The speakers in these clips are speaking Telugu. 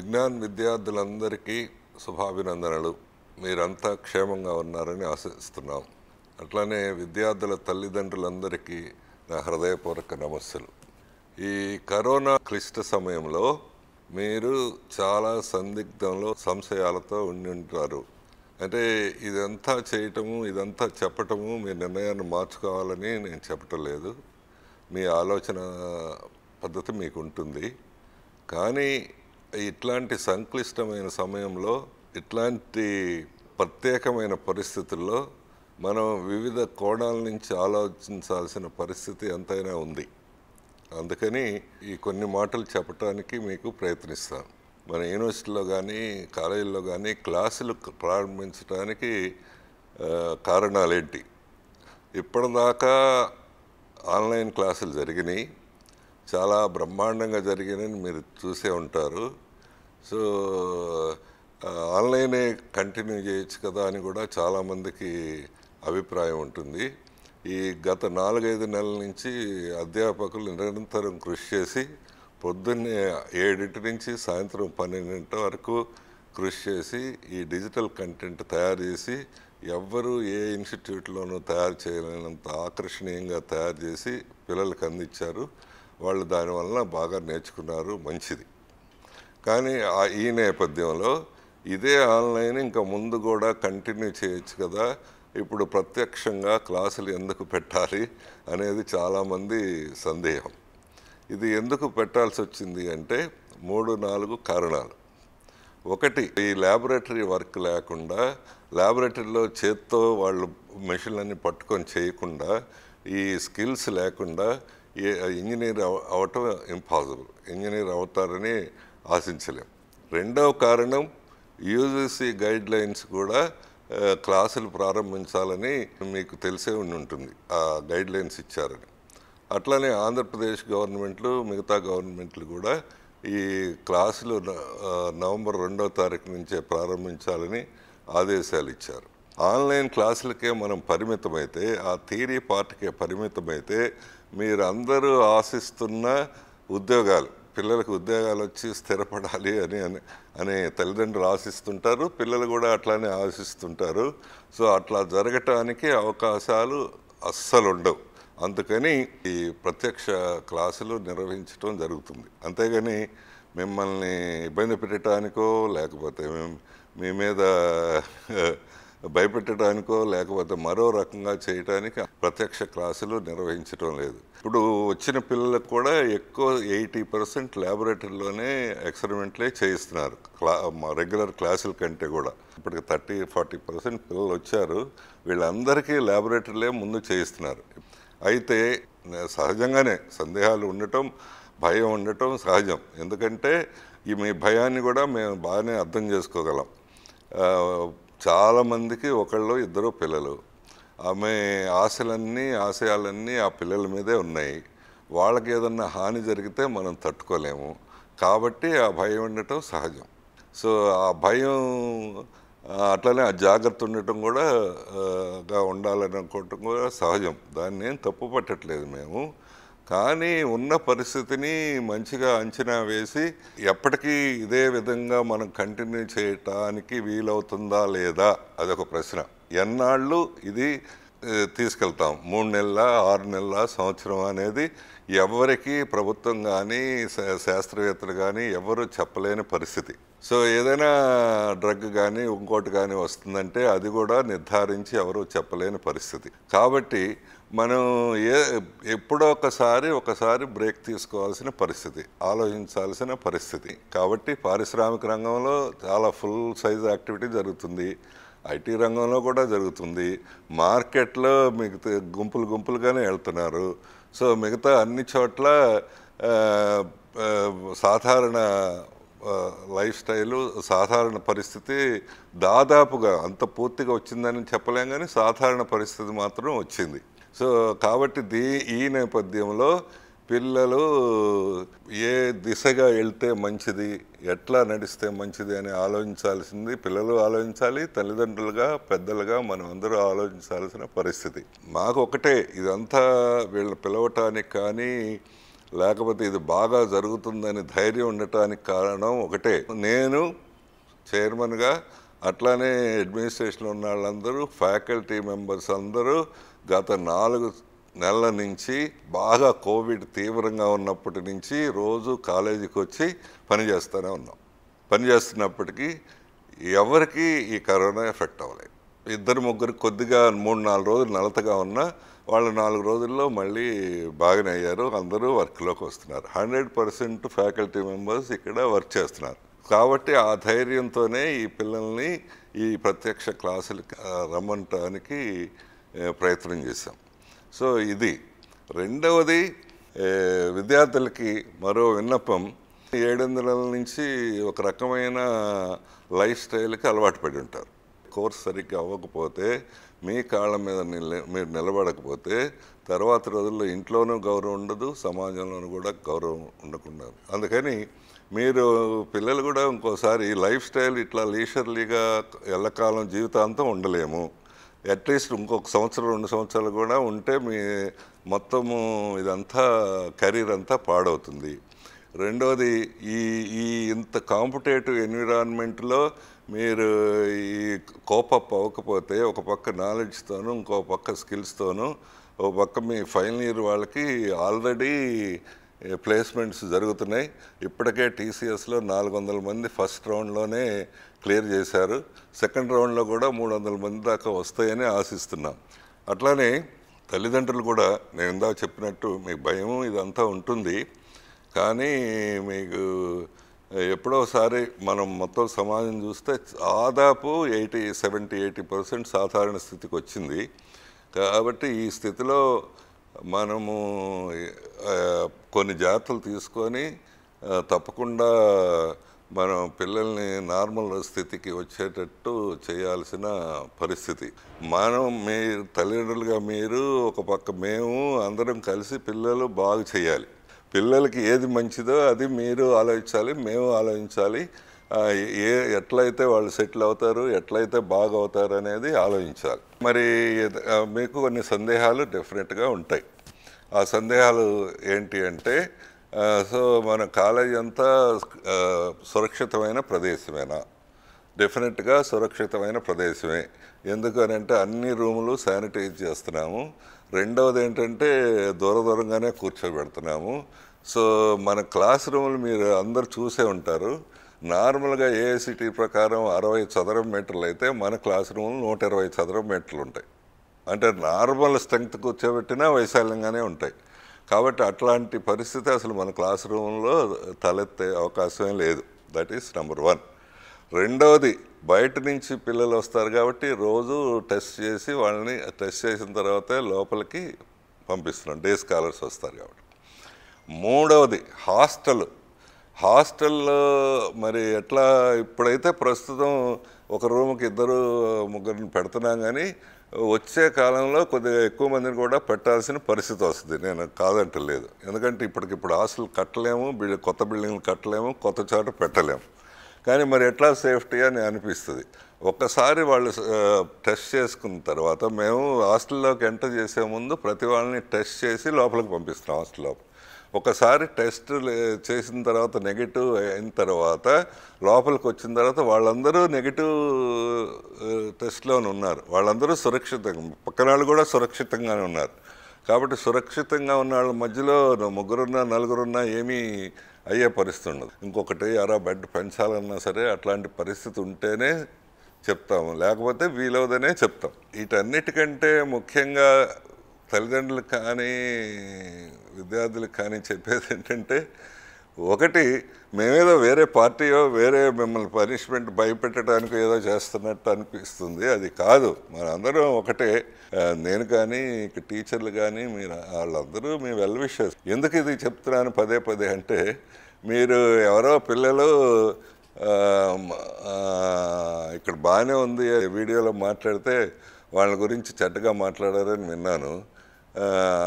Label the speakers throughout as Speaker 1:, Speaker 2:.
Speaker 1: విజ్ఞాన్ విద్యార్థులందరికీ శుభాభినందనలు మీరంతా క్షేమంగా ఉన్నారని ఆశిస్తున్నాం అట్లానే విద్యార్థుల తల్లిదండ్రులందరికీ నా హృదయపూర్వక నమస్సులు ఈ కరోనా క్లిష్ట సమయంలో మీరు చాలా సందిగ్ధంలో సంశయాలతో ఉండి ఉంటారు అంటే ఇదంతా చేయటము ఇదంతా చెప్పటము మీ నిర్ణయాన్ని మార్చుకోవాలని నేను చెప్పటం లేదు మీ ఆలోచన పద్ధతి మీకు ఉంటుంది కానీ ఇట్లాంటి సంక్లిష్టమైన సమయంలో ఇట్లాంటి ప్రత్యేకమైన పరిస్థితుల్లో మనం వివిధ కోణాల నుంచి ఆలోచించాల్సిన పరిస్థితి ఎంతైనా ఉంది అందుకని ఈ కొన్ని మాటలు చెప్పడానికి మీకు ప్రయత్నిస్తాను మన యూనివర్సిటీలో కానీ కాలేజీలో కానీ క్లాసులు ప్రారంభించడానికి కారణాలేంటి ఇప్పటిదాకా ఆన్లైన్ క్లాసులు జరిగినాయి చాలా బ్రహ్మాండంగా జరిగినని మీరు చూసే ఉంటారు సో ఆన్లైనే కంటిన్యూ చేయొచ్చు కదా అని కూడా చాలామందికి అభిప్రాయం ఉంటుంది ఈ గత నాలుగైదు నెలల నుంచి అధ్యాపకులు నిరంతరం కృషి చేసి పొద్దున్నే ఏడింటి నుంచి సాయంత్రం పన్నెండింటి వరకు కృషి చేసి ఈ డిజిటల్ కంటెంట్ తయారు చేసి ఎవ్వరు ఏ ఇన్స్టిట్యూట్లోనూ తయారు చేయలేనంత ఆకర్షణీయంగా తయారు చేసి పిల్లలకు అందించారు వాళ్ళు దానివల్ల బాగా నేర్చుకున్నారు మంచిది కానీ ఈ నేపథ్యంలో ఇదే ఆన్లైన్ ఇంకా ముందు కూడా కంటిన్యూ చేయొచ్చు కదా ఇప్పుడు ప్రత్యక్షంగా క్లాసులు ఎందుకు పెట్టాలి అనేది చాలామంది సందేహం ఇది ఎందుకు పెట్టాల్సి వచ్చింది అంటే మూడు నాలుగు కారణాలు ఒకటి ఈ ల్యాబొరేటరీ వర్క్ లేకుండా ల్యాబొరేటరీలో చేత్తో వాళ్ళు మెషిన్లన్నీ పట్టుకొని చేయకుండా ఈ స్కిల్స్ లేకుండా ఏ ఇంజనీర్ అవటం ఇంపాసిబుల్ ఇంజనీర్ అవుతారని ఆశించలేం రెండవ కారణం యూజీసీ గైడ్ లైన్స్ కూడా క్లాసులు ప్రారంభించాలని మీకు తెలిసే ఉండి ఉంటుంది ఆ గైడ్ లైన్స్ ఇచ్చారని అట్లానే ఆంధ్రప్రదేశ్ గవర్నమెంట్లు మిగతా గవర్నమెంట్లు కూడా ఈ క్లాసులు నవంబర్ రెండవ తారీఖు నుంచే ప్రారంభించాలని ఆదేశాలు ఇచ్చారు ఆన్లైన్ క్లాసులకే మనం పరిమితమైతే ఆ థియరీ పార్ట్కే పరిమితమైతే మీరందరూ ఆశిస్తున్న ఉద్యోగాలు పిల్లలకు ఉద్యోగాలు వచ్చి స్థిరపడాలి అని అని అనే తల్లిదండ్రులు ఆశిస్తుంటారు పిల్లలు కూడా అట్లానే ఆశిస్తుంటారు సో అట్లా జరగటానికి అవకాశాలు అస్సలు ఉండవు అందుకని ఈ ప్రత్యక్ష క్లాసులు నిర్వహించడం జరుగుతుంది అంతేగాని మిమ్మల్ని ఇబ్బంది పెట్టడానికో లేకపోతే మీ మీద భయపెట్టడానికో లేకపోతే మరో రకంగా చేయడానికి ప్రత్యక్ష క్లాసులు నిర్వహించడం లేదు ఇప్పుడు వచ్చిన పిల్లలకు కూడా ఎక్కువ ఎయిటీ పర్సెంట్ ల్యాబొరేటరీలోనే ఎక్స్పెరిమెంట్లే చేయిస్తున్నారు క్లా రెగ్యులర్ క్లాసుల కంటే కూడా ఇప్పటికి థర్టీ ఫార్టీ పర్సెంట్ పిల్లలు వచ్చారు వీళ్ళందరికీ ల్యాబొరేటరీలే ముందు చేయిస్తున్నారు అయితే సహజంగానే సందేహాలు ఉండటం భయం ఉండటం సహజం ఎందుకంటే ఈ మీ భయాన్ని కూడా మేము బాగానే అర్థం చేసుకోగలం చాలామందికి ఒకళ్ళు ఇద్దరు పిల్లలు ఆమె ఆశలన్నీ ఆశయాలన్నీ ఆ పిల్లల మీదే ఉన్నాయి వాళ్ళకి ఏదన్నా హాని జరిగితే మనం తట్టుకోలేము కాబట్టి ఆ భయం ఉండటం సహజం సో ఆ భయం అట్లనే ఆ జాగ్రత్త ఉండటం కూడా ఉండాలని అనుకోవటం కూడా సహజం దాన్ని ఏం తప్పు పట్టట్లేదు మేము కానీ ఉన్న పరిస్థితిని మంచిగా అంచనా వేసి ఎప్పటికీ ఇదే విధంగా మనం కంటిన్యూ చేయటానికి వీలవుతుందా లేదా అదొక ప్రశ్న ఎన్నాళ్ళు ఇది తీసుకెళ్తాం మూడు నెలల ఆరు నెలల సంవత్సరం అనేది ఎవరికి ప్రభుత్వం కానీ శాస్త్రవేత్తలు కానీ ఎవరు చెప్పలేని పరిస్థితి సో ఏదైనా డ్రగ్ కానీ ఇంకోటి కానీ వస్తుందంటే అది కూడా నిర్ధారించి ఎవరు చెప్పలేని పరిస్థితి కాబట్టి మనం ఏ ఎప్పుడో ఒకసారి ఒకసారి బ్రేక్ తీసుకోవాల్సిన పరిస్థితి ఆలోచించాల్సిన పరిస్థితి కాబట్టి పారిశ్రామిక రంగంలో చాలా ఫుల్ సైజ్ యాక్టివిటీ జరుగుతుంది ఐటీ రంగంలో కూడా జరుగుతుంది మార్కెట్లో మిగతా గుంపులు గుంపులుగానే వెళ్తున్నారు సో మిగతా అన్ని చోట్ల సాధారణ లైఫ్ స్టైలు సాధారణ పరిస్థితి దాదాపుగా అంత పూర్తిగా వచ్చిందని చెప్పలేం కానీ సాధారణ పరిస్థితి మాత్రం వచ్చింది సో కాబట్టి దీ ఈ నేపథ్యంలో పిల్లలు ఏ దిశగా వెళ్తే మంచిది ఎట్లా నడిస్తే మంచిది అని ఆలోచించాల్సింది పిల్లలు ఆలోచించాలి తల్లిదండ్రులుగా పెద్దలుగా మనం అందరూ ఆలోచించాల్సిన పరిస్థితి మాకు ఒకటే ఇదంతా వీళ్ళు పిలవటానికి కానీ లేకపోతే ఇది బాగా జరుగుతుందని ధైర్యం ఉండటానికి కారణం ఒకటే నేను చైర్మన్గా అట్లానే అడ్మినిస్ట్రేషన్లో ఉన్న వాళ్ళందరూ ఫ్యాకల్టీ మెంబర్స్ అందరూ గత నాలుగు నెలల నుంచి బాగా కోవిడ్ తీవ్రంగా ఉన్నప్పటి నుంచి రోజు కాలేజీకి వచ్చి పనిచేస్తూనే ఉన్నాం పనిచేస్తున్నప్పటికీ ఎవరికి ఈ కరోనా ఎఫెక్ట్ అవ్వలేదు ఇద్దరు ముగ్గురు కొద్దిగా మూడు నాలుగు రోజులు నలతగా ఉన్నా వాళ్ళు నాలుగు రోజుల్లో మళ్ళీ బాగానే అయ్యారు అందరూ వర్క్లోకి వస్తున్నారు హండ్రెడ్ పర్సెంట్ ఫ్యాకల్టీ మెంబర్స్ ఇక్కడ వర్క్ చేస్తున్నారు కాబట్టి ఆ ధైర్యంతోనే ఈ పిల్లల్ని ఈ ప్రత్యక్ష క్లాసులు రమ్మంటానికి ప్రయత్నం చేశాం సో ఇది రెండవది విద్యార్థులకి మరో విన్నపం వందల నుంచి ఒక రకమైన లైఫ్ స్టైల్కి అలవాటు పడి ఉంటారు కోర్స్ సరిగ్గా అవ్వకపోతే మీ కాళ్ళ మీద మీరు నిలబడకపోతే తర్వాత రోజుల్లో ఇంట్లోనూ గౌరవం ఉండదు సమాజంలోనూ కూడా గౌరవం ఉండకుండా అందుకని మీరు పిల్లలు కూడా ఇంకోసారి లైఫ్ స్టైల్ ఇట్లా లీషర్లీగా ఎల్లకాలం జీవితాంతం ఉండలేము అట్లీస్ట్ ఇంకొక సంవత్సరం రెండు సంవత్సరాలు కూడా ఉంటే మీ మొత్తము ఇదంతా కెరీర్ అంతా పాడవుతుంది రెండవది ఈ ఈ ఇంత కాంపిటేటివ్ ఎన్విరాన్మెంట్లో మీరు ఈ కోపప్ అవ్వకపోతే ఒక పక్క నాలెడ్జ్తోనూ ఇంకో పక్క స్కిల్స్తోనూ ఓ పక్క మీ ఫైనల్ ఇయర్ వాళ్ళకి ఆల్రెడీ ప్లేస్మెంట్స్ జరుగుతున్నాయి ఇప్పటికే టీసీఎస్లో నాలుగు వందల మంది ఫస్ట్ రౌండ్లోనే క్లియర్ చేశారు సెకండ్ రౌండ్లో కూడా మూడు వందల మంది దాకా వస్తాయని ఆశిస్తున్నాం అట్లానే తల్లిదండ్రులు కూడా నేను ఇందాక చెప్పినట్టు మీ భయం ఇదంతా ఉంటుంది కానీ మీకు ఎప్పుడోసారి మనం మొత్తం సమాజం చూస్తే దాదాపు ఎయిటీ సెవెంటీ ఎయిటీ పర్సెంట్ సాధారణ స్థితికి వచ్చింది కాబట్టి ఈ స్థితిలో మనము కొన్ని జాగ్రత్తలు తీసుకొని తప్పకుండా మనం పిల్లల్ని నార్మల్ స్థితికి వచ్చేటట్టు చేయాల్సిన పరిస్థితి మనం మీ తల్లిదండ్రులుగా మీరు ఒక పక్క మేము అందరం కలిసి పిల్లలు బాగు చేయాలి పిల్లలకి ఏది మంచిదో అది మీరు ఆలోచించాలి మేము ఆలోచించాలి ఏ ఎట్లయితే వాళ్ళు సెటిల్ అవుతారు ఎట్లయితే బాగవుతారు అనేది ఆలోచించాలి మరి మీకు కొన్ని సందేహాలు డెఫినెట్గా ఉంటాయి ఆ సందేహాలు ఏంటి అంటే సో మన కాలేజ్ అంతా సురక్షితమైన ప్రదేశమేనా డెఫినెట్గా సురక్షితమైన ప్రదేశమే ఎందుకనంటే అన్ని రూములు శానిటైజ్ చేస్తున్నాము రెండవది ఏంటంటే దూర దూరంగానే కూర్చోబెడుతున్నాము సో మన క్లాస్ రూములు మీరు అందరు చూసే ఉంటారు నార్మల్గా ఏఐసిటీ ప్రకారం అరవై చదరం మీటర్లు అయితే మన క్లాస్ రూమ్లో నూట ఇరవై చదరం మీటర్లు ఉంటాయి అంటే నార్మల్ స్ట్రెంగ్త్ కూర్చోబెట్టినా వైశాల్యంగానే ఉంటాయి కాబట్టి అట్లాంటి పరిస్థితి అసలు మన క్లాస్ రూమ్లో తలెత్తే అవకాశమే లేదు దట్ ఈస్ నెంబర్ వన్ రెండవది బయట నుంచి పిల్లలు వస్తారు కాబట్టి రోజు టెస్ట్ చేసి వాళ్ళని టెస్ట్ చేసిన తర్వాతే లోపలికి పంపిస్తున్నాం డే స్కాలర్స్ వస్తారు కాబట్టి మూడవది హాస్టల్ హాస్టల్లో మరి ఎట్లా ఇప్పుడైతే ప్రస్తుతం ఒక రూమ్కి ఇద్దరు ముగ్గురిని పెడుతున్నాం కానీ వచ్చే కాలంలో కొద్దిగా ఎక్కువ మందిని కూడా పెట్టాల్సిన పరిస్థితి వస్తుంది నేను కాదంటలేదు ఎందుకంటే ఇప్పటికిప్పుడు హాస్టల్ కట్టలేము కొత్త బిల్డింగ్లు కట్టలేము కొత్త చోట పెట్టలేము కానీ మరి ఎట్లా సేఫ్టీ అని అనిపిస్తుంది ఒక్కసారి వాళ్ళు టెస్ట్ చేసుకున్న తర్వాత మేము హాస్టల్లోకి ఎంటర్ చేసే ముందు ప్రతి వాళ్ళని టెస్ట్ చేసి లోపలికి పంపిస్తాం హాస్టల్ లోపల ఒకసారి టెస్ట్ చేసిన తర్వాత నెగిటివ్ అయిన తర్వాత లోపలికి వచ్చిన తర్వాత వాళ్ళందరూ నెగిటివ్ టెస్ట్లోనే ఉన్నారు వాళ్ళందరూ సురక్షితంగా పక్కన వాళ్ళు కూడా సురక్షితంగానే ఉన్నారు కాబట్టి సురక్షితంగా ఉన్న వాళ్ళ మధ్యలో ముగ్గురున్నా నలుగురున్నా ఏమీ అయ్యే పరిస్థితి ఉండదు ఇంకొకటి ఎరా బెడ్ పెంచాలన్నా సరే అట్లాంటి పరిస్థితి ఉంటేనే చెప్తాము లేకపోతే వీలవదనే చెప్తాం వీటన్నిటికంటే ముఖ్యంగా తల్లిదండ్రులకు కానీ విద్యార్థులకు కానీ చెప్పేది ఏంటంటే ఒకటి మేమేదో వేరే పార్టీయో వేరే మిమ్మల్ని పనిష్మెంట్ భయపెట్టడానికి ఏదో చేస్తున్నట్టు అనిపిస్తుంది అది కాదు మనందరం ఒకటే నేను కానీ ఇక టీచర్లు కానీ మీరు వాళ్ళందరూ మీ వెల్ విషెస్ ఎందుకు ఇది చెప్తున్నాను పదే పదే అంటే మీరు ఎవరో పిల్లలు ఇక్కడ బాగానే ఉంది వీడియోలో మాట్లాడితే వాళ్ళ గురించి చెడ్డగా మాట్లాడారని విన్నాను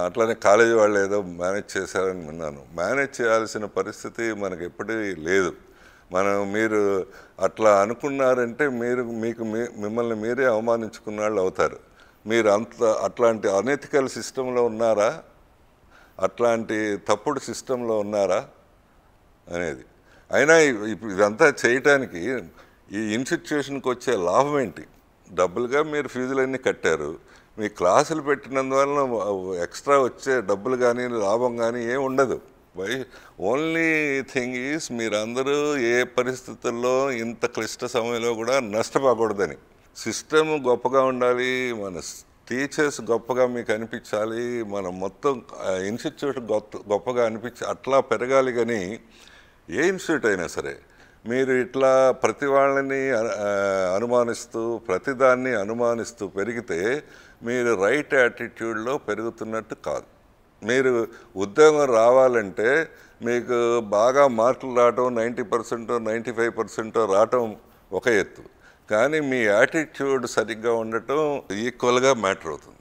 Speaker 1: అట్లానే కాలేజీ వాళ్ళు ఏదో మేనేజ్ చేశారని విన్నాను మేనేజ్ చేయాల్సిన పరిస్థితి మనకు ఎప్పటి లేదు మనం మీరు అట్లా అనుకున్నారంటే మీరు మీకు మిమ్మల్ని మీరే అవమానించుకున్న వాళ్ళు అవుతారు మీరు అంత అట్లాంటి అనెథికల్ సిస్టంలో ఉన్నారా అట్లాంటి తప్పుడు సిస్టంలో ఉన్నారా అనేది అయినా ఇదంతా చేయటానికి ఈ ఇన్స్టిట్యూషన్కి వచ్చే లాభం ఏంటి డబ్బులుగా మీరు ఫీజులన్నీ కట్టారు మీ క్లాసులు పెట్టినందువలన ఎక్స్ట్రా వచ్చే డబ్బులు కానీ లాభం కానీ ఏం ఉండదు వై ఓన్లీ థింగ్ ఈస్ మీరందరూ ఏ పరిస్థితుల్లో ఇంత క్లిష్ట సమయంలో కూడా నష్టపోకూడదని సిస్టమ్ గొప్పగా ఉండాలి మన టీచర్స్ గొప్పగా మీకు అనిపించాలి మనం మొత్తం ఇన్స్టిట్యూట్ గొప్పగా అనిపించి అట్లా పెరగాలి కానీ ఏ ఇన్స్టిట్యూట్ అయినా సరే మీరు ఇట్లా ప్రతి వాళ్ళని అనుమానిస్తూ ప్రతిదాన్ని అనుమానిస్తూ పెరిగితే మీరు రైట్ యాటిట్యూడ్లో పెరుగుతున్నట్టు కాదు మీరు ఉద్యోగం రావాలంటే మీకు బాగా మార్కులు రావటం నైంటీ పర్సెంటో నైంటీ ఫైవ్ పర్సెంటో రావటం ఒక ఎత్తు కానీ మీ యాటిట్యూడ్ సరిగ్గా ఉండటం ఈక్వల్గా మ్యాటర్ అవుతుంది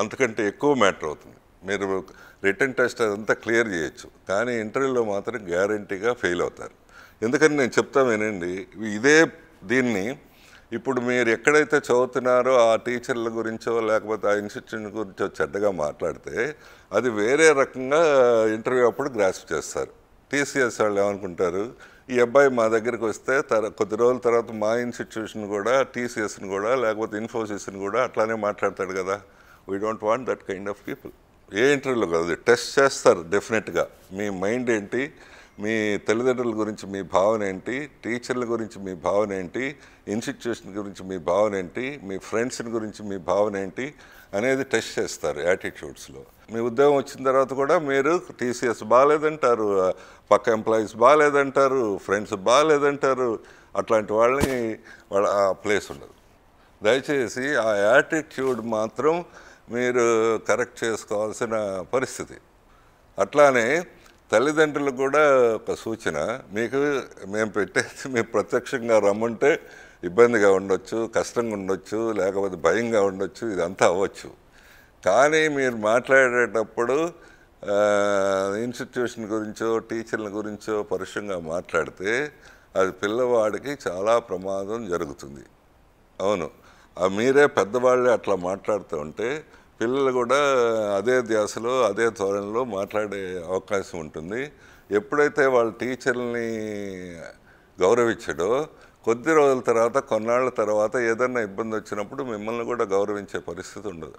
Speaker 1: అంతకంటే ఎక్కువ మ్యాటర్ అవుతుంది మీరు రిటర్న్ టెస్ట్ అదంతా క్లియర్ చేయొచ్చు కానీ ఇంటర్వ్యూలో మాత్రం గ్యారంటీగా ఫెయిల్ అవుతారు ఎందుకని నేను చెప్తా వినండి ఇదే దీన్ని ఇప్పుడు మీరు ఎక్కడైతే చదువుతున్నారో ఆ టీచర్ల గురించో లేకపోతే ఆ ఇన్స్టిట్యూషన్ గురించో చెడ్డగా మాట్లాడితే అది వేరే రకంగా ఇంటర్వ్యూ అప్పుడు గ్రాస్ప్ చేస్తారు టీసీఎస్ వాళ్ళు ఏమనుకుంటారు ఈ అబ్బాయి మా దగ్గరికి వస్తే తర కొద్ది రోజుల తర్వాత మా ఇన్స్టిట్యూషన్ కూడా టీసీఎస్ని కూడా లేకపోతే ఇన్ఫోసిస్ని కూడా అట్లానే మాట్లాడతాడు కదా we don't want that kind of people ఏ ఇంటర్వ్యూలో కాదు టెస్ట్ చేస్తారు డెఫినెట్గా మీ మైండ్ ఏంటి మీ తల్లిదండ్రుల గురించి మీ భావన ఏంటి టీచర్ల గురించి మీ భావన ఏంటి ఇన్స్టిట్యూషన్ గురించి మీ భావన ఏంటి మీ ఫ్రెండ్స్ని గురించి మీ భావన ఏంటి అనేది టెస్ట్ చేస్తారు యాటిట్యూడ్స్లో మీ ఉద్యోగం వచ్చిన తర్వాత కూడా మీరు టీసీఎస్ బాగాలేదంటారు పక్క ఎంప్లాయీస్ బాగాలేదంటారు ఫ్రెండ్స్ బాగాలేదంటారు అట్లాంటి వాళ్ళని వాళ్ళ ప్లేస్ ఉండదు దయచేసి ఆ యాటిట్యూడ్ మాత్రం మీరు కరెక్ట్ చేసుకోవాల్సిన పరిస్థితి అట్లానే తల్లిదండ్రులు కూడా ఒక సూచన మీకు మేము పెట్టేసి మీరు ప్రత్యక్షంగా రమ్మంటే ఇబ్బందిగా ఉండొచ్చు కష్టంగా ఉండొచ్చు లేకపోతే భయంగా ఉండొచ్చు ఇదంతా అవ్వచ్చు కానీ మీరు మాట్లాడేటప్పుడు ఇన్స్టిట్యూషన్ గురించో టీచర్ల గురించో పరుషంగా మాట్లాడితే అది పిల్లవాడికి చాలా ప్రమాదం జరుగుతుంది అవును మీరే పెద్దవాళ్ళే అట్లా మాట్లాడుతూ ఉంటే పిల్లలు కూడా అదే ధ్యాసలో అదే ధోరణిలో మాట్లాడే అవకాశం ఉంటుంది ఎప్పుడైతే వాళ్ళ టీచర్ని గౌరవించడో కొద్ది రోజుల తర్వాత కొన్నాళ్ళ తర్వాత ఏదన్నా ఇబ్బంది వచ్చినప్పుడు మిమ్మల్ని కూడా గౌరవించే పరిస్థితి ఉండదు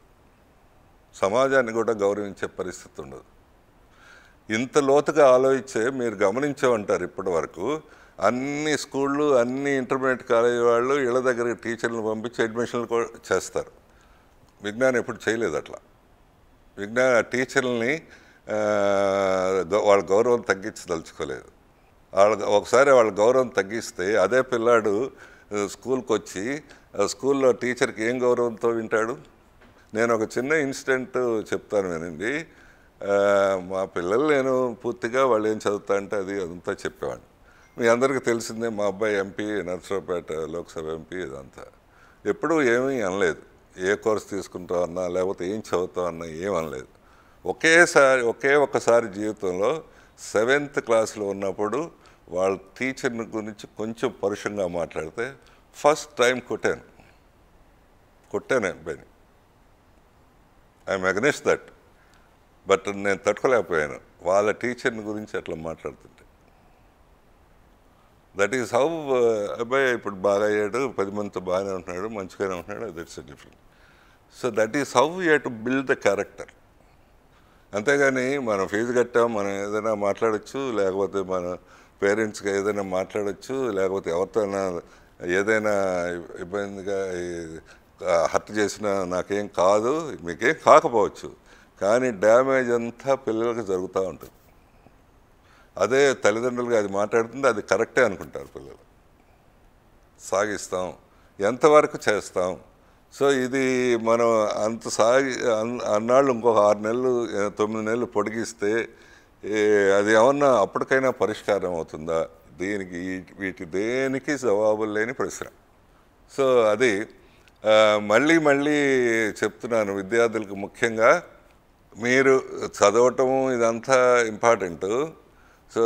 Speaker 1: సమాజాన్ని కూడా గౌరవించే పరిస్థితి ఉండదు ఇంత లోతుగా ఆలోచించే మీరు గమనించమంటారు ఇప్పటి వరకు అన్ని స్కూళ్ళు అన్ని ఇంటర్మీడియట్ కాలేజీ వాళ్ళు ఇళ్ళ దగ్గర టీచర్లను పంపించి అడ్మిషన్లు కూడా చేస్తారు విజ్ఞానం ఎప్పుడు చేయలేదు అట్లా విజ్ఞాన టీచర్లని వాళ్ళ గౌరవం తగ్గించదలుచుకోలేదు వాళ్ళ ఒకసారి వాళ్ళ గౌరవం తగ్గిస్తే అదే పిల్లాడు స్కూల్కి వచ్చి స్కూల్లో టీచర్కి ఏం గౌరవంతో వింటాడు నేను ఒక చిన్న ఇన్సిడెంట్ చెప్తాను వినండి మా పిల్లలు నేను పూర్తిగా వాళ్ళు ఏం చదువుతా అంటే అది అదంతా చెప్పేవాడిని మీ అందరికీ తెలిసిందే మా అబ్బాయి ఎంపీ నర్సరావుపేట లోక్సభ ఎంపీ ఇదంతా ఎప్పుడూ ఏమీ అనలేదు ఏ కోర్స్ తీసుకుంటావు అన్నా లేకపోతే ఏం చదువుతావు అన్నా ఏమనలేదు ఒకేసారి ఒకే ఒకసారి జీవితంలో సెవెంత్ క్లాస్లో ఉన్నప్పుడు వాళ్ళ టీచర్ని గురించి కొంచెం పరుషంగా మాట్లాడితే ఫస్ట్ టైం కొట్టాను కొట్టాను అబ్బాయిని ఐఎమ్ అగ్నెస్ట్ దట్ బట్ నేను తట్టుకోలేకపోయాను వాళ్ళ టీచర్ని గురించి అట్లా మాట్లాడుతుంటే దట్ ఈస్ హౌ అబ్బాయి ఇప్పుడు బాగా అయ్యాడు పది మందితో బాగానే ఉంటున్నాడు మంచిగానే ఉంటున్నాడు that's different so that is how you to build the character అంతేగాని మనం ఫీజు కట్టాం మనం ఏదైనా మాట్లాడచ్చు లేకపోతే మన పేరెంట్స్గా ఏదైనా మాట్లాడచ్చు లేకపోతే ఎవరితోనా ఏదైనా ఇబ్బందిగా హర్ట్ చేసినా నాకేం కాదు మీకేం కాకపోవచ్చు కానీ డ్యామేజ్ అంతా పిల్లలకి జరుగుతూ ఉంటుంది అదే తల్లిదండ్రులుగా అది మాట్లాడుతుంది అది కరెక్టే అనుకుంటారు పిల్లలు సాగిస్తాం ఎంతవరకు చేస్తాం సో ఇది మనం అంత సాగి అన్నాళ్ళు ఇంకొక ఆరు నెలలు తొమ్మిది నెలలు పొడిగిస్తే అది ఏమన్నా అప్పటికైనా పరిష్కారం అవుతుందా దీనికి వీటి దేనికి జవాబులు లేని ప్రశ్న సో అది మళ్ళీ మళ్ళీ చెప్తున్నాను విద్యార్థులకు ముఖ్యంగా మీరు చదవటం ఇదంతా ఇంపార్టెంట్ సో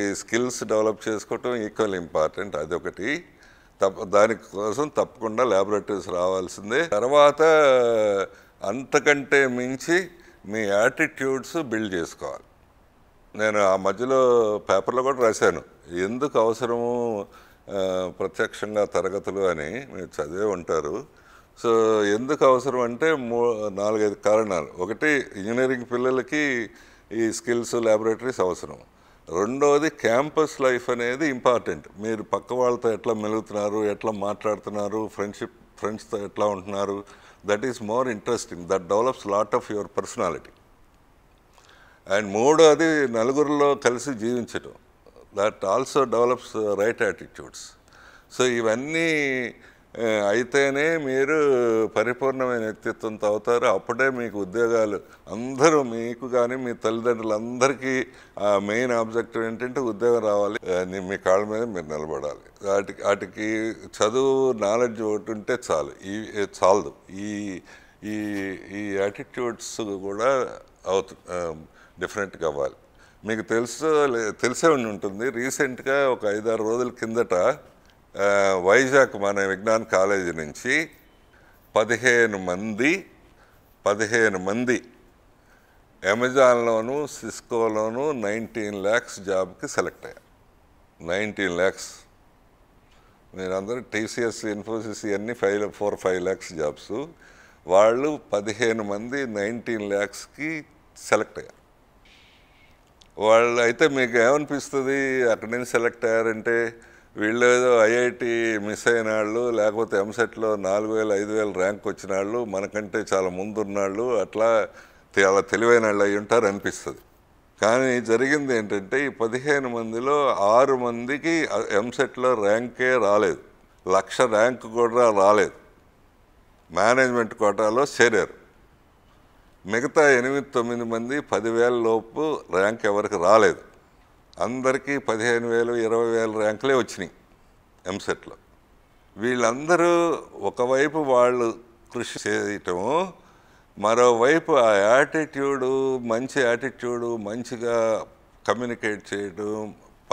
Speaker 1: ఈ స్కిల్స్ డెవలప్ చేసుకోవటం ఈక్వల్ ఇంపార్టెంట్ అదొకటి తప్ప దానికోసం తప్పకుండా ల్యాబొరేటరీస్ రావాల్సిందే తర్వాత అంతకంటే మించి మీ యాటిట్యూడ్స్ బిల్డ్ చేసుకోవాలి నేను ఆ మధ్యలో పేపర్లో కూడా రాశాను ఎందుకు అవసరము ప్రత్యక్షంగా తరగతులు అని మీరు చదివే ఉంటారు సో ఎందుకు అవసరం అంటే మూ నాలుగైదు కారణాలు ఒకటి ఇంజనీరింగ్ పిల్లలకి ఈ స్కిల్స్ ల్యాబొరేటరీస్ అవసరం రెండోది క్యాంపస్ లైఫ్ అనేది ఇంపార్టెంట్ మీరు పక్క వాళ్ళతో ఎట్లా మెలుగుతున్నారు ఎట్లా మాట్లాడుతున్నారు ఫ్రెండ్షిప్ ఫ్రెండ్స్తో ఎట్లా ఉంటున్నారు that is more interesting that develops lot of your personality and మూడోది నలుగురిలో కలిసి జీవించడం that also develops right attitudes so ఇవన్నీ అయితేనే మీరు పరిపూర్ణమైన వ్యక్తిత్వంతో అవుతారు అప్పుడే మీకు ఉద్యోగాలు అందరూ మీకు కానీ మీ తల్లిదండ్రులందరికీ మెయిన్ ఆబ్జెక్టివ్ ఏంటంటే ఉద్యోగం రావాలి మీ కాళ్ళ మీద మీరు నిలబడాలి వాటికి వాటికి చదువు నాలెడ్జ్ ఒకటి ఉంటే చాలు ఈ చాలదు ఈ ఈ ఈ యాటిట్యూడ్స్ కూడా అవుతు డిఫరెంట్గా అవ్వాలి మీకు తెలుసు తెలిసే ఉండి ఉంటుంది రీసెంట్గా ఒక ఐదారు రోజుల కిందట వైజాగ్ మన విజ్ఞాన్ కాలేజీ నుంచి పదిహేను మంది పదిహేను మంది అమెజాన్లోను సిస్కోలోను నైన్టీన్ ల్యాక్స్ జాబ్కి సెలెక్ట్ అయ్యారు నైన్టీన్ ల్యాక్స్ మీరందరూ టీసీఎస్ ఇన్ఫోసిస్ ఇవన్నీ five four five lakhs jobs వాళ్ళు పదిహేను మంది నైన్టీన్ ల్యాక్స్కి సెలెక్ట్ అయ్యారు వాళ్ళు అయితే మీకు ఏమనిపిస్తుంది అక్కడి నుంచి సెలెక్ట్ అయ్యారంటే వీళ్ళు ఏదో ఐఐటి మిస్ అయిన వాళ్ళు లేకపోతే ఎంసెట్లో నాలుగు వేలు ఐదు వేలు ర్యాంక్ వచ్చిన వాళ్ళు మనకంటే చాలా ముందున్నాళ్ళు అట్లా చాలా తెలివైన వాళ్ళు అయి ఉంటారు అనిపిస్తుంది కానీ జరిగింది ఏంటంటే ఈ పదిహేను మందిలో ఆరు మందికి ఎంసెట్లో ర్యాంకే రాలేదు లక్ష ర్యాంక్ కూడా రాలేదు మేనేజ్మెంట్ కోటాలో చేరారు మిగతా ఎనిమిది తొమ్మిది మంది పదివేల లోపు ర్యాంక్ ఎవరికి రాలేదు అందరికీ పదిహేను వేలు ఇరవై వేల ర్యాంకులే వచ్చినాయి ఎంసెట్లో వీళ్ళందరూ ఒకవైపు వాళ్ళు కృషి చేయటము మరోవైపు ఆ యాటిట్యూడు మంచి యాటిట్యూడు మంచిగా కమ్యూనికేట్ చేయటం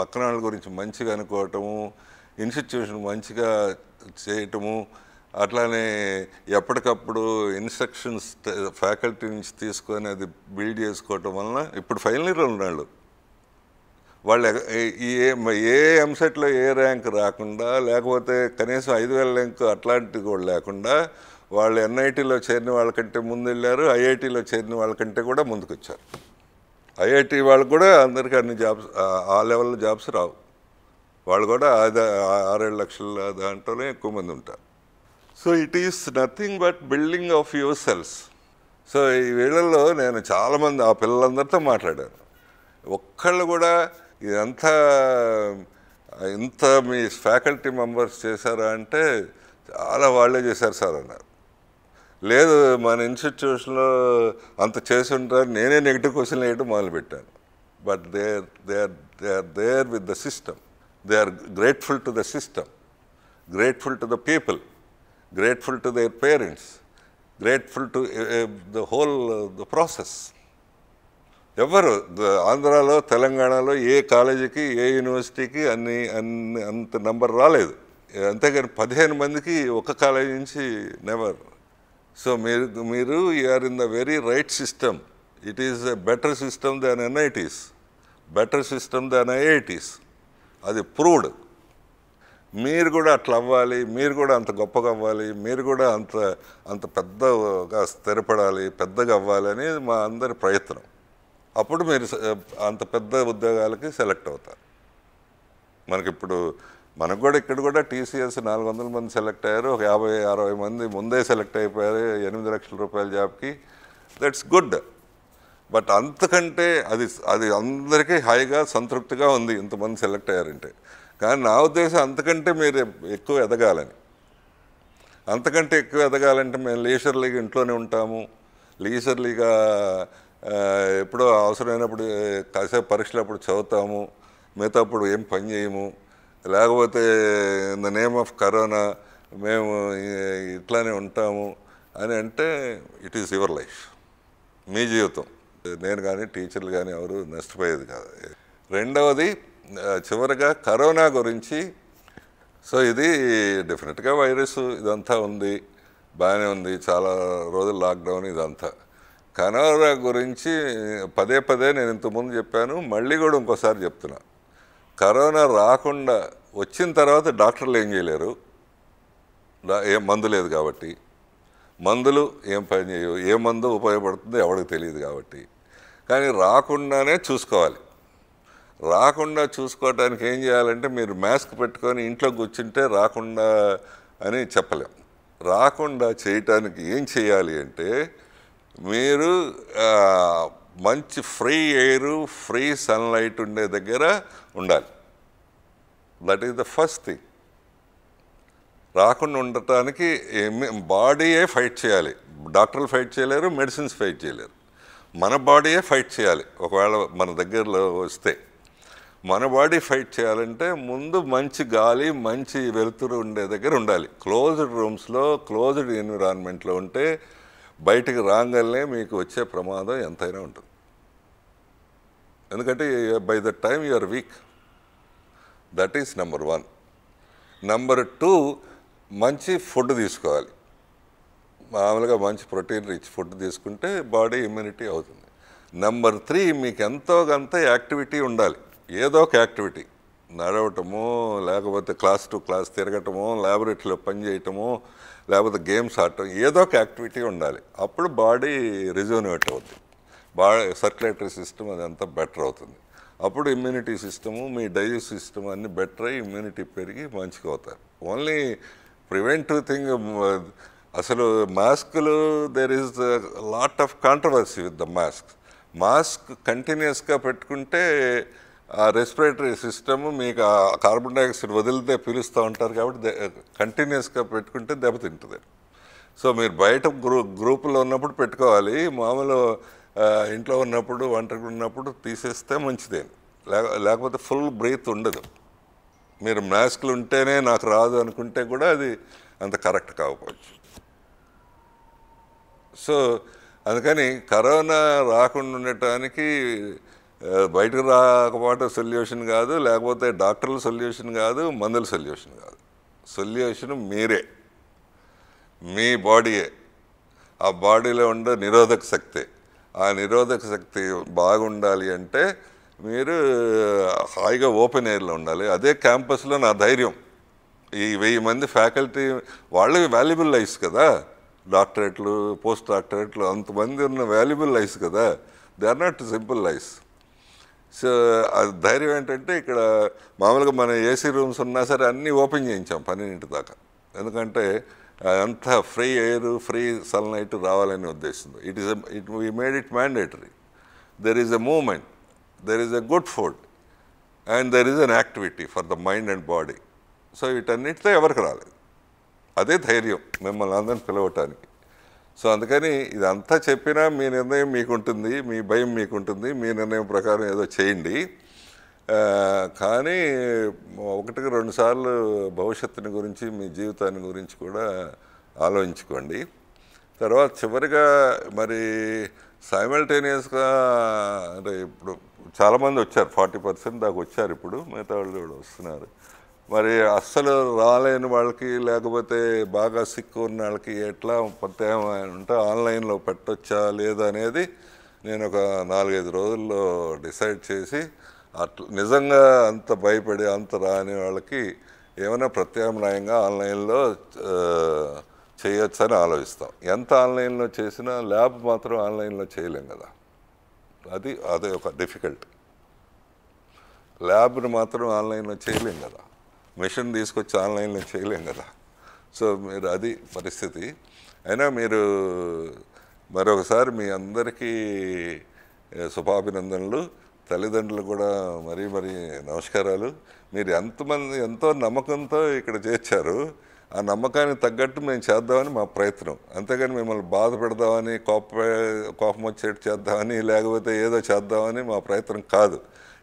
Speaker 1: పక్కన వాళ్ళ గురించి మంచిగా అనుకోవటము ఇన్స్టిట్యూషన్ మంచిగా చేయటము అట్లానే ఎప్పటికప్పుడు ఇన్స్ట్రక్షన్స్ ఫ్యాకల్టీ నుంచి తీసుకొని అది బిల్డ్ చేసుకోవటం వలన ఇప్పుడు ఫైనల్ ఇయర్ ఉన్నాళ్ళు వాళ్ళు ఏ ఏ ఎంసెట్లో ఏ ర్యాంక్ రాకుండా లేకపోతే కనీసం ఐదు వేల ర్యాంక్ అట్లాంటివి కూడా లేకుండా వాళ్ళు ఎన్ఐటీలో చేరిన వాళ్ళకంటే ముందు వెళ్ళారు ఐఐటీలో చేరిన వాళ్ళకంటే కూడా ముందుకు వచ్చారు ఐఐటి వాళ్ళు కూడా అందరికీ అన్ని జాబ్స్ ఆ లెవెల్లో జాబ్స్ రావు వాళ్ళు కూడా ఆరేడు లక్షల దాంట్లోనే ఎక్కువ మంది ఉంటారు so it is nothing but building of your selves so ఈ వేళల్లో నేను చాలామంది ఆ పిల్లలందరితో మాట్లాడాను ఒక్కళ్ళు కూడా ఇదంతా ఇంత మీ ఫ్యాకల్టీ మెంబర్స్ చేశారా అంటే చాలా వాళ్ళే చేశారు సార్ అన్నారు లేదు మన ఇన్స్టిట్యూషన్లో అంత చేసి ఉంటారు నేనే నెగిటివ్ క్వశ్చన్ వేయటం మొదలుపెట్టాను but they they are they are there with the system they are grateful to the system grateful to the people grateful to their parents grateful to the whole the process ఎవరు ఆంధ్రాలో తెలంగాణలో ఏ కాలేజీకి ఏ యూనివర్సిటీకి అన్ని అన్ని అంత నంబర్ రాలేదు అంతేగాని పదిహేను మందికి ఒక కాలేజీ నుంచి నెవర్ సో మీరు మీరు are in the very right system it is a better system than NITs better system than IITs అది ప్రూవ్డ్ మీరు కూడా అట్లా అవ్వాలి మీరు కూడా అంత గొప్పగా అవ్వాలి మీరు కూడా అంత అంత పెద్దగా స్థిరపడాలి పెద్దగా అవ్వాలి అనేది మా అందరి ప్రయత్నం అప్పుడు మీరు అంత పెద్ద ఉద్యోగాలకి సెలెక్ట్ అవుతారు మనకిప్పుడు మనకు కూడా ఇక్కడ కూడా టీసీఎస్ నాలుగు వందల మంది సెలెక్ట్ అయ్యారు ఒక యాభై అరవై మంది ముందే సెలెక్ట్ అయిపోయారు ఎనిమిది లక్షల రూపాయల జాబ్కి దట్స్ గుడ్ బట్ అంతకంటే అది అది అందరికీ హాయిగా సంతృప్తిగా ఉంది ఇంతమంది సెలెక్ట్ అయ్యారంటే కానీ నా ఉద్దేశం అంతకంటే మీరు ఎక్కువ ఎదగాలని అంతకంటే ఎక్కువ ఎదగాలంటే మేము లీజర్లీగా ఇంట్లోనే ఉంటాము లీజర్లీగా ఎప్పుడో అవసరమైనప్పుడు కాసేపు పరీక్షలు అప్పుడు చదువుతాము మిగతా అప్పుడు ఏం పని చేయము లేకపోతే in the name of corona మేము ఇట్లానే ఉంటాము అని అంటే ఇట్ ఈస్ యువర్ లైఫ్ మీ జీవితం నేను కానీ టీచర్లు కానీ ఎవరు నష్టపోయేది కాదు రెండవది చివరిగా కరోనా గురించి సో ఇది డెఫినెట్గా వైరస్ ఇదంతా ఉంది బాగానే ఉంది చాలా రోజులు లాక్డౌన్ ఇదంతా కనోరా గురించి పదే పదే నేను ఇంతకుముందు చెప్పాను మళ్ళీ కూడా ఇంకోసారి చెప్తున్నా కరోనా రాకుండా వచ్చిన తర్వాత డాక్టర్లు ఏం చేయలేరు ఏం మందు లేదు కాబట్టి మందులు ఏం పని చేయవు ఏ మందు ఉపయోగపడుతుందో ఎవరికి తెలియదు కాబట్టి కానీ రాకుండానే చూసుకోవాలి రాకుండా చూసుకోవడానికి ఏం చేయాలంటే మీరు మాస్క్ పెట్టుకొని ఇంట్లో కూర్చుంటే రాకుండా అని చెప్పలేం రాకుండా చేయటానికి ఏం చేయాలి అంటే మీరు మంచి ఫ్రీ ఎయిర్ ఫ్రీ సన్లైట్ ఉండే దగ్గర ఉండాలి that is the first thing రాకుండా ఉండటానికి బాడీయే ఫైట్ చేయాలి డాక్టర్లు ఫైట్ చేయలేరు మెడిసిన్స్ ఫైట్ చేయలేరు మన బాడీయే ఫైట్ చేయాలి ఒకవేళ మన దగ్గరలో వస్తే మన బాడీ ఫైట్ చేయాలంటే ముందు మంచి గాలి మంచి వెలుతురు ఉండే దగ్గర ఉండాలి క్లోజ్డ్ రూమ్స్లో క్లోజ్డ్ ఎన్విరాన్మెంట్లో ఉంటే బయటికి రాగానే మీకు వచ్చే ప్రమాదం ఎంతైనా ఉంటుంది ఎందుకంటే by the time you are weak that is number one number two మంచి ఫుడ్ తీసుకోవాలి మామూలుగా మంచి ప్రోటీన్ రిచ్ ఫుడ్ తీసుకుంటే బాడీ ఇమ్యూనిటీ అవుతుంది నెంబర్ త్రీ మీకు ఎంతో కొంత యాక్టివిటీ ఉండాలి ఏదో ఒక యాక్టివిటీ నడవటము లేకపోతే క్లాస్ టు క్లాస్ తిరగటము ల్యాబొరేటరీలో పనిచేయటము లేకపోతే గేమ్స్ ఆడటం ఏదో ఒక యాక్టివిటీ ఉండాలి అప్పుడు బాడీ రిజోనేట్ అవుతుంది బా సర్క్యులేటరీ సిస్టమ్ అదంతా బెటర్ అవుతుంది అప్పుడు ఇమ్యూనిటీ సిస్టము మీ డైజెస్ట్ సిస్టమ్ అన్నీ బెటర్ అయ్యి ఇమ్యూనిటీ పెరిగి మంచిగా అవుతారు ఓన్లీ ప్రివెంటివ్ థింగ్ అసలు మాస్కులు there is lot of controversy with the mask mask కంటిన్యూస్గా పెట్టుకుంటే ఆ రెస్పిరేటరీ సిస్టమ్ మీకు ఆ కార్బన్ డైఆక్సైడ్ వదిలితే పీలుస్తూ ఉంటారు కాబట్టి కంటిన్యూస్గా పెట్టుకుంటే దెబ్బతింటుంది సో మీరు బయట గ్రూ గ్రూపులో ఉన్నప్పుడు పెట్టుకోవాలి మామూలు ఇంట్లో ఉన్నప్పుడు ఒంటరికి ఉన్నప్పుడు తీసేస్తే మంచిదే లేకపోతే ఫుల్ బ్రీత్ ఉండదు మీరు మ్యాస్క్లు ఉంటేనే నాకు రాదు అనుకుంటే కూడా అది అంత కరెక్ట్ కాకపోవచ్చు సో అందుకని కరోనా రాకుండా ఉండటానికి బయటకు రాకపోవటం సొల్యూషన్ కాదు లేకపోతే డాక్టర్ల సొల్యూషన్ కాదు మందుల సొల్యూషన్ కాదు సొల్యూషన్ మీరే మీ బాడీయే ఆ బాడీలో ఉండే నిరోధక శక్తి ఆ నిరోధక శక్తి బాగుండాలి అంటే మీరు హాయిగా ఓపెన్ ఎయిర్లో ఉండాలి అదే క్యాంపస్లో నా ధైర్యం ఈ వెయ్యి మంది ఫ్యాకల్టీ వాళ్ళకి వాల్యుబుల్ లైఫ్స్ కదా డాక్టరేట్లు పోస్ట్ డాక్టరేట్లు అంతమంది ఉన్న వాల్యుబుల్ లైఫ్స్ కదా they are not simple lifes so ధైర్యం ఏంటంటే ఇక్కడ మామూలుగా మన ఏసీ రూమ్స్ ఉన్నా సరే అన్నీ ఓపెన్ చేయించాం పన్నెండింటి దాకా ఎందుకంటే అంత ఫ్రీ ఎయిర్ ఫ్రీ సన్లైట్ రావాలనే ఉద్దేశం it is it we made it mandatory there is a moment there is a good food and there is an activity for the mind and body so వీటన్నిటితో ఎవరికి రాలేదు అదే ధైర్యం మిమ్మల్ని అందరిని పిలవటానికి సో అందుకని ఇదంతా చెప్పినా మీ నిర్ణయం మీకుంటుంది మీ భయం మీకుంటుంది మీ నిర్ణయం ప్రకారం ఏదో చేయండి కానీ ఒకటికి రెండు సార్లు భవిష్యత్తుని గురించి మీ జీవితాన్ని గురించి కూడా ఆలోచించుకోండి తర్వాత చివరిగా మరి సైమల్టేనియస్గా అంటే ఇప్పుడు చాలామంది వచ్చారు ఫార్టీ పర్సెంట్ దాకా వచ్చారు ఇప్పుడు మిగతా వాళ్ళు కూడా వస్తున్నారు మరి అస్సలు రాలేని వాళ్ళకి లేకపోతే బాగా సిక్కు ఉన్న వాళ్ళకి ఎట్లా ఉంటే ఆన్లైన్లో పెట్టొచ్చా లేదనేది నేను ఒక నాలుగైదు రోజుల్లో డిసైడ్ చేసి అట్లా నిజంగా అంత భయపడి అంత రాని వాళ్ళకి ఏమైనా ప్రత్యామ్నాయంగా ఆన్లైన్లో చేయొచ్చని ఆలోచిస్తాం ఎంత ఆన్లైన్లో చేసినా ల్యాబ్ మాత్రం ఆన్లైన్లో చేయలేం కదా అది అదే ఒక డిఫికల్ట్ ల్యాబ్ని మాత్రం ఆన్లైన్లో చేయలేం కదా మిషన్ తీసుకొచ్చి ఆన్లైన్లో చేయలేం కదా సో మీరు అది పరిస్థితి అయినా మీరు మరొకసారి మీ అందరికీ శుభాభినందనలు తల్లిదండ్రులు కూడా మరీ మరీ నమస్కారాలు మీరు ఎంతమంది ఎంతో నమ్మకంతో ఇక్కడ చేర్చారు ఆ నమ్మకానికి తగ్గట్టు మేము చేద్దామని మా ప్రయత్నం అంతేగాని మిమ్మల్ని బాధ పెడదామని కోప కోపం వచ్చేట్టు చేద్దామని లేకపోతే ఏదో చేద్దామని మా ప్రయత్నం కాదు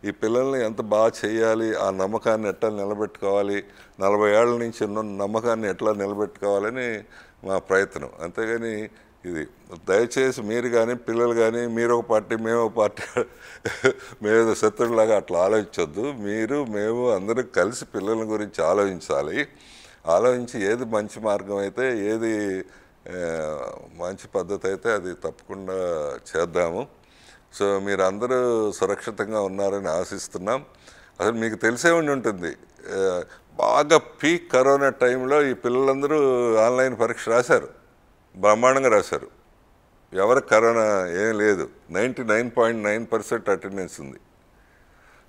Speaker 1: ఈ పిల్లల్ని ఎంత బాగా చేయాలి ఆ నమ్మకాన్ని ఎట్లా నిలబెట్టుకోవాలి నలభై ఏళ్ళ నుంచి ఉన్న నమ్మకాన్ని ఎట్లా నిలబెట్టుకోవాలని మా ప్రయత్నం అంతేగాని ఇది దయచేసి మీరు కానీ పిల్లలు కానీ మీరు ఒక పార్టీ మేము ఒక పార్టీ మేము శత్రువులాగా అట్లా ఆలోచించొద్దు మీరు మేము అందరూ కలిసి పిల్లల గురించి ఆలోచించాలి ఆలోచించి ఏది మంచి మార్గం అయితే ఏది మంచి పద్ధతి అయితే అది తప్పకుండా చేద్దాము సో మీరందరూ సురక్షితంగా ఉన్నారని ఆశిస్తున్నాం అసలు మీకు తెలిసే ఉండి ఉంటుంది బాగా పీక్ కరోనా టైంలో ఈ పిల్లలందరూ ఆన్లైన్ పరీక్ష రాశారు బ్రహ్మాండంగా రాశారు ఎవరికి కరోనా ఏం లేదు ninety nine point nine percent attendance ఉంది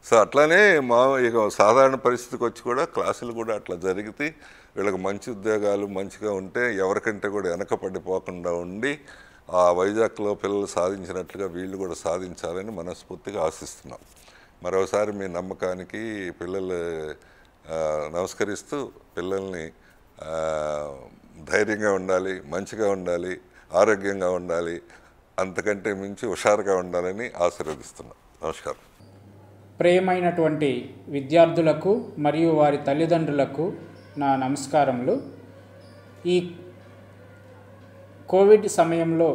Speaker 1: సో అట్లానే మా ఇక సాధారణ పరిస్థితికి వచ్చి కూడా క్లాసులు కూడా అట్లా జరిగితే వీళ్ళకి మంచి ఉద్యోగాలు మంచిగా ఉంటే ఎవరికంటే కూడా వెనకపడిపోకుండా ఉండి ఆ వైజాగ్లో పిల్లలు సాధించినట్లుగా వీళ్ళు కూడా సాధించాలని మనస్ఫూర్తిగా ఆశిస్తున్నాం మరోసారి మీ నమ్మకానికి పిల్లలు నమస్కరిస్తూ పిల్లల్ని ధైర్యంగా ఉండాలి మంచిగా ఉండాలి ఆరోగ్యంగా ఉండాలి అంతకంటే మించి హుషారుగా ఉండాలని ఆశీర్వదిస్తున్నాం నమస్కారం
Speaker 2: ప్రియమైనటువంటి విద్యార్థులకు మరియు వారి తల్లిదండ్రులకు నా నమస్కారములు ఈ కోవిడ్ సమయంలో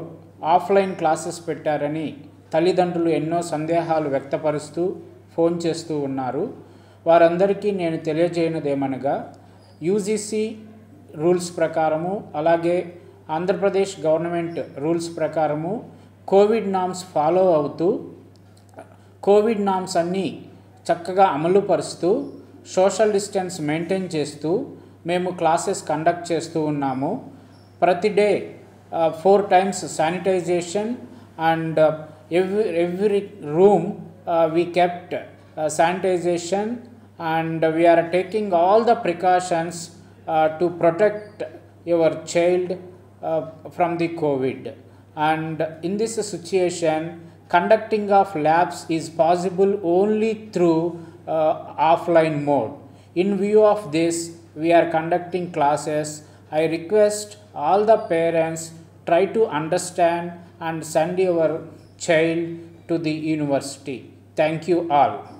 Speaker 2: ఆఫ్లైన్ క్లాసెస్ పెట్టారని తల్లిదండ్రులు ఎన్నో సందేహాలు వ్యక్తపరుస్తూ ఫోన్ చేస్తూ ఉన్నారు వారందరికీ నేను తెలియజేయనిదేమనగా యూజీసీ రూల్స్ ప్రకారము అలాగే ఆంధ్రప్రదేశ్ గవర్నమెంట్ రూల్స్ ప్రకారము కోవిడ్ నామ్స్ ఫాలో అవుతూ కోవిడ్ నామ్స్ అన్నీ చక్కగా అమలు పరుస్తూ సోషల్ డిస్టెన్స్ మెయింటైన్ చేస్తూ మేము క్లాసెస్ కండక్ట్ చేస్తూ ఉన్నాము ప్రతి day uh, four times sanitization and uh, every, every room uh, we kept uh, sanitization and we are taking all the precautions uh, to protect your child uh, from the COVID. And in this situation, conducting of labs is possible only through offline mode. In view of this, we are conducting classes. I request all the parents try to understand and send your child to the university. Thank you all.